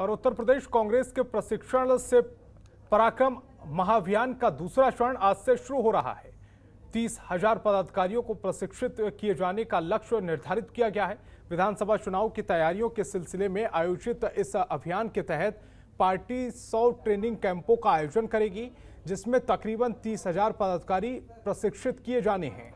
और उत्तर प्रदेश कांग्रेस के प्रशिक्षण से पराक्रम महाअभियान का दूसरा चरण आज से शुरू हो रहा है तीस हजार पदाधिकारियों को प्रशिक्षित किए जाने का लक्ष्य निर्धारित किया गया है विधानसभा चुनाव की तैयारियों के सिलसिले में आयोजित इस अभियान के तहत पार्टी सौ ट्रेनिंग कैंपों का आयोजन करेगी जिसमें तकरीबन तीस हजार पदाधिकारी प्रशिक्षित किए जाने हैं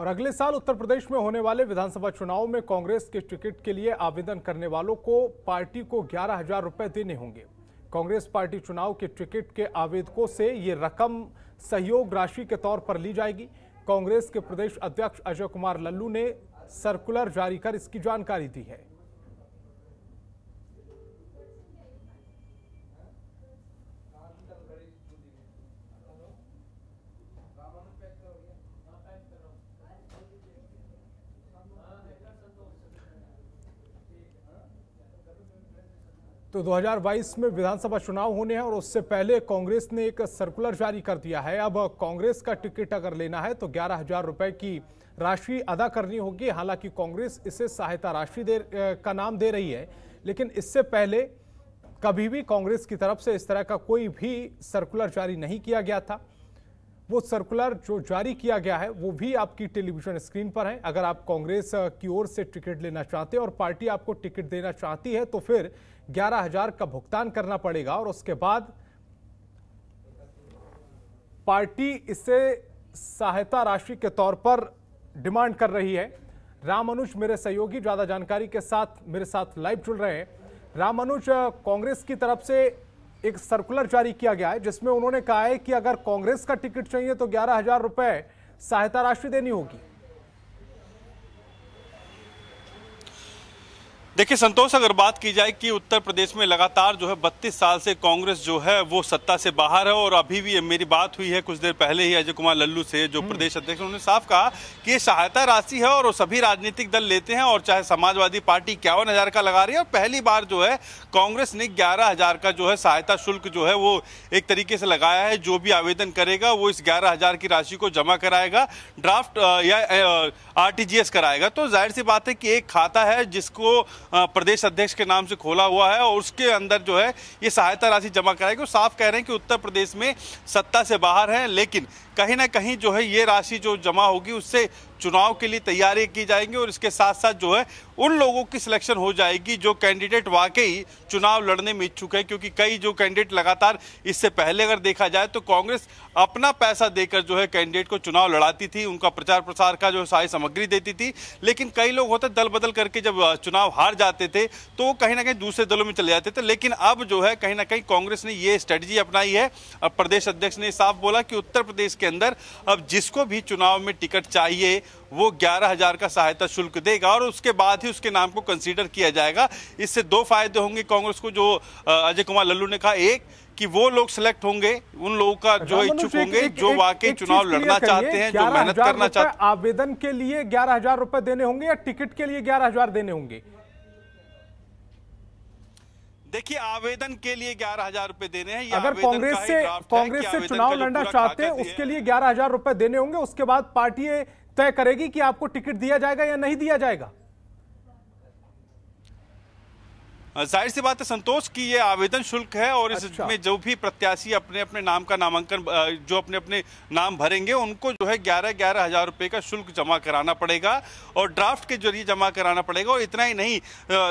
और अगले साल उत्तर प्रदेश में होने वाले विधानसभा चुनाव में कांग्रेस के टिकट के लिए आवेदन करने वालों को पार्टी को ग्यारह हजार रुपए देने होंगे कांग्रेस पार्टी चुनाव के टिकट के आवेदकों से ये रकम सहयोग राशि के तौर पर ली जाएगी कांग्रेस के प्रदेश अध्यक्ष अजय कुमार लल्लू ने सर्कुलर जारी कर इसकी जानकारी दी है तो 2022 में विधानसभा चुनाव होने हैं और उससे पहले कांग्रेस ने एक सर्कुलर जारी कर दिया है अब कांग्रेस का टिकट अगर लेना है तो ग्यारह हजार रुपये की राशि अदा करनी होगी हालांकि कांग्रेस इसे सहायता राशि दे का नाम दे रही है लेकिन इससे पहले कभी भी कांग्रेस की तरफ से इस तरह का कोई भी सर्कुलर जारी नहीं किया गया था वो सर्कुलर जो जारी किया गया है वो भी आपकी टेलीविजन स्क्रीन पर है अगर आप कांग्रेस की ओर से टिकट लेना चाहते हैं और पार्टी आपको टिकट देना चाहती है तो फिर ग्यारह हजार का भुगतान करना पड़ेगा और उसके बाद पार्टी इसे सहायता राशि के तौर पर डिमांड कर रही है राम अनुज मेरे सहयोगी ज़्यादा जानकारी के साथ मेरे साथ लाइव जुड़ रहे हैं राम अनुज कांग्रेस की तरफ से एक सर्कुलर जारी किया गया है जिसमें उन्होंने कहा है कि अगर कांग्रेस का टिकट चाहिए तो ग्यारह हजार रुपये सहायता राशि देनी होगी देखिए संतोष अगर बात की जाए कि उत्तर प्रदेश में लगातार जो है 32 साल से कांग्रेस जो है वो सत्ता से बाहर है और अभी भी मेरी बात हुई है कुछ देर पहले ही अजय कुमार लल्लू से जो हम्म। प्रदेश अध्यक्ष उन्होंने साफ कहा कि ये सहायता राशि है और वो सभी राजनीतिक दल लेते हैं और चाहे समाजवादी पार्टी इक्यावन हजार का लगा रही है और पहली बार जो है कांग्रेस ने ग्यारह हजार का जो है सहायता शुल्क जो है वो एक तरीके से लगाया है जो भी आवेदन करेगा वो इस ग्यारह हजार की राशि को जमा कराएगा ड्राफ्ट या आर कराएगा तो जाहिर सी बात है कि एक खाता है जिसको प्रदेश अध्यक्ष के नाम से खोला हुआ है और उसके अंदर जो है ये सहायता राशि जमा कराएगी और साफ कह रहे हैं कि उत्तर प्रदेश में सत्ता से बाहर है लेकिन कहीं ना कहीं जो है ये राशि जो जमा होगी उससे चुनाव के लिए तैयारी की जाएंगी और इसके साथ साथ जो है उन लोगों की सिलेक्शन हो जाएगी जो कैंडिडेट वाकई चुनाव लड़ने में इच्छुक है क्योंकि कई जो कैंडिडेट लगातार इससे पहले अगर देखा जाए तो कांग्रेस अपना पैसा देकर जो है कैंडिडेट को चुनाव लड़ाती थी उनका प्रचार प्रसार का जो सारी सामग्री देती थी लेकिन कई लोग होते दल बदल करके जब चुनाव हार जाते थे तो वो कहीं ना कहीं दूसरे दलों में चले जाते थे लेकिन अब जो है कहीं ना कहीं कांग्रेस ने ये स्ट्रेटजी अपनाई है प्रदेश अध्यक्ष ने साफ बोला कि उत्तर प्रदेश के अंदर अब जिसको भी चुनाव में टिकट चाहिए वो ग्यारह हजार का सहायता शुल्क देगा और उसके बाद ही उसके नाम को कंसीडर किया जाएगा इससे दो फायदे होंगे कांग्रेस को जो अजय कुमार लल्लू ने कहा एक कि वो लोग सिलेक्ट होंगे उन लोगों का जो इच्छुक होंगे जो वाकई चुनाव लड़ना चाहते हैं जो मेहनत करना चाहते हैं आवेदन के लिए ग्यारह हजार रुपए देने होंगे या टिकट के लिए ग्यारह हजार देने होंगे देखिए आवेदन के लिए ग्यारह हजार रूपए देने हैं अगर कांग्रेस से कांग्रेस से चुनाव लड़ना चाहते हैं उसके लिए ग्यारह हजार रूपए देने होंगे उसके बाद पार्टी तय करेगी कि आपको टिकट दिया जाएगा या नहीं दिया जाएगा जाहिर सी बात है संतोष की ये आवेदन शुल्क है और इसमें अच्छा। जो भी प्रत्याशी अपने अपने नाम का नामांकन जो अपने अपने नाम भरेंगे उनको जो है ग्यारह ग्यारह हजार रुपए का शुल्क जमा कराना पड़ेगा और ड्राफ्ट के जरिए जमा कराना पड़ेगा और इतना ही नहीं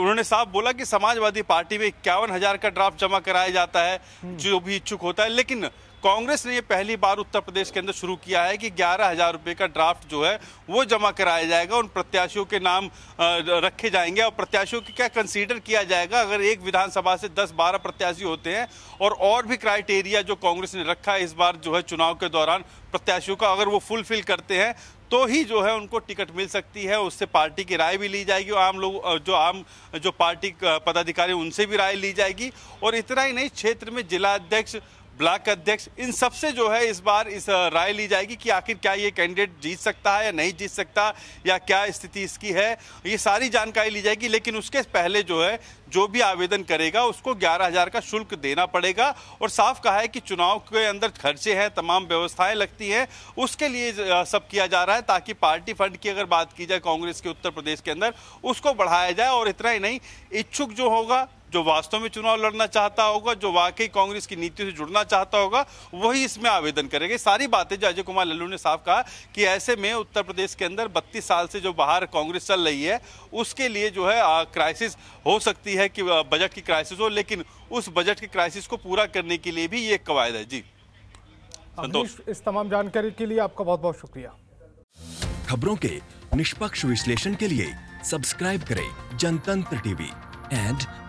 उन्होंने साफ बोला कि समाजवादी पार्टी में इक्यावन हजार का ड्राफ्ट जमा कराया जाता है हम्म। जो भी इच्छुक होता है लेकिन कांग्रेस ने ये पहली बार उत्तर प्रदेश के अंदर शुरू किया है कि ग्यारह हज़ार रुपये का ड्राफ्ट जो है वो जमा कराया जाएगा उन प्रत्याशियों के नाम रखे जाएंगे और प्रत्याशियों की क्या कंसीडर किया जाएगा अगर एक विधानसभा से दस बारह प्रत्याशी होते हैं और और भी क्राइटेरिया जो कांग्रेस ने रखा है इस बार जो है चुनाव के दौरान प्रत्याशियों का अगर वो फुलफिल करते हैं तो ही जो है उनको टिकट मिल सकती है उससे पार्टी की राय भी ली जाएगी और आम लोग जो आम जो पार्टी पदाधिकारी उनसे भी राय ली जाएगी और इतना ही नहीं क्षेत्र में जिला अध्यक्ष ब्लॉक अध्यक्ष इन सब से जो है इस बार इस राय ली जाएगी कि आखिर क्या ये कैंडिडेट जीत सकता है या नहीं जीत सकता या क्या स्थिति इसकी है ये सारी जानकारी ली जाएगी लेकिन उसके पहले जो है जो भी आवेदन करेगा उसको ग्यारह हजार का शुल्क देना पड़ेगा और साफ कहा है कि चुनाव के अंदर खर्चे हैं तमाम व्यवस्थाएं लगती हैं उसके लिए सब किया जा रहा है ताकि पार्टी फंड की अगर बात की जाए कांग्रेस के उत्तर प्रदेश के अंदर उसको बढ़ाया जाए और इतना ही नहीं इच्छुक जो होगा जो वास्तव में चुनाव लड़ना चाहता होगा जो वाकई कांग्रेस की नीति से जुड़ना चाहता होगा वही इसमें आवेदन करेगा सारी बातें जो अजय कुमार लल्लू ने साफ कहा कि ऐसे में उत्तर प्रदेश के अंदर बत्तीस साल से जो बाहर कांग्रेस चल रही है उसके लिए जो है क्राइसिस हो सकती है कि बजट की क्राइसिस हो लेकिन उस बजट की क्राइसिस को पूरा करने के लिए भी ये एक कवायद है जी संतोष इस तमाम जानकारी के लिए आपका बहुत बहुत शुक्रिया खबरों के निष्पक्ष विश्लेषण के लिए सब्सक्राइब करें जनतंत्र टीवी एंड